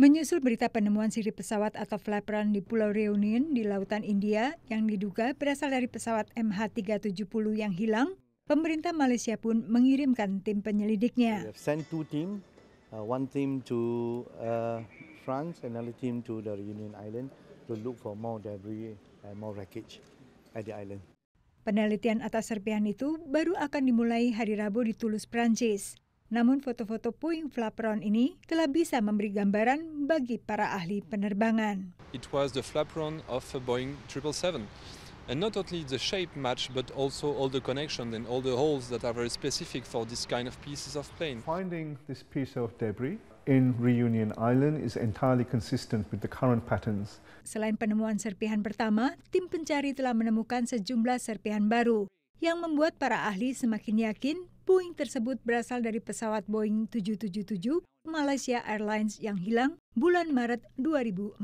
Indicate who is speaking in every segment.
Speaker 1: Menyusul berita penemuan sirip pesawat atau flaperan di Pulau Reunion di lautan India yang diduga berasal dari pesawat MH370 yang hilang, pemerintah Malaysia pun mengirimkan tim penyelidiknya. We have sent two team, uh, one team to uh, France, another team to the Reunion Island to look for more debris and more wreckage at the island. Penelitian atas serpihan itu baru akan dimulai hari Rabu di Toulouse, Prancis. Namun foto-foto puing flapron ini telah bisa memberi gambaran bagi para ahli penerbangan. It was the flapron of a Boeing 777. And not only the shape match, but also all the connections and all the holes that are very specific for this kind of pieces of plane. Finding this piece of debris in Reunion Island is entirely consistent with the current patterns. Selain penemuan serpihan pertama, tim pencari telah menemukan sejumlah serpihan baru yang membuat para ahli semakin yakin Puing tersebut berasal dari pesawat Boeing 777 Malaysia Airlines yang hilang bulan Maret 2014.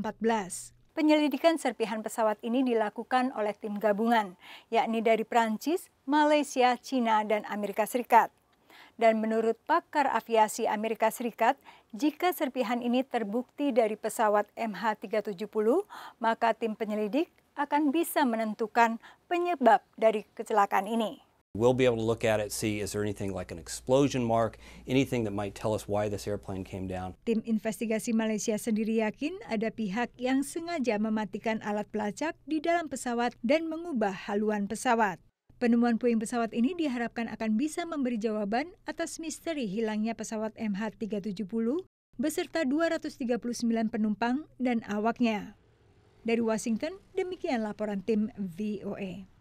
Speaker 1: Penyelidikan serpihan pesawat ini dilakukan oleh tim gabungan, yakni dari Prancis, Malaysia, China, dan Amerika Serikat. Dan menurut pakar aviasi Amerika Serikat, jika serpihan ini terbukti dari pesawat MH370, maka tim penyelidik akan bisa menentukan penyebab dari kecelakaan ini. We'll be able to look at it, see is there anything like an explosion mark, anything that might tell us why this airplane came down. Tim investigasi Malaysia sendiri yakin ada pihak yang sengaja mematikan alat pelacak di dalam pesawat dan mengubah haluan pesawat. Penemuan puing pesawat ini diharapkan akan bisa memberi jawaban atas misteri hilangnya pesawat MH370 beserta 239 penumpang dan awaknya. Dari Washington, demikian laporan tim VOA. E.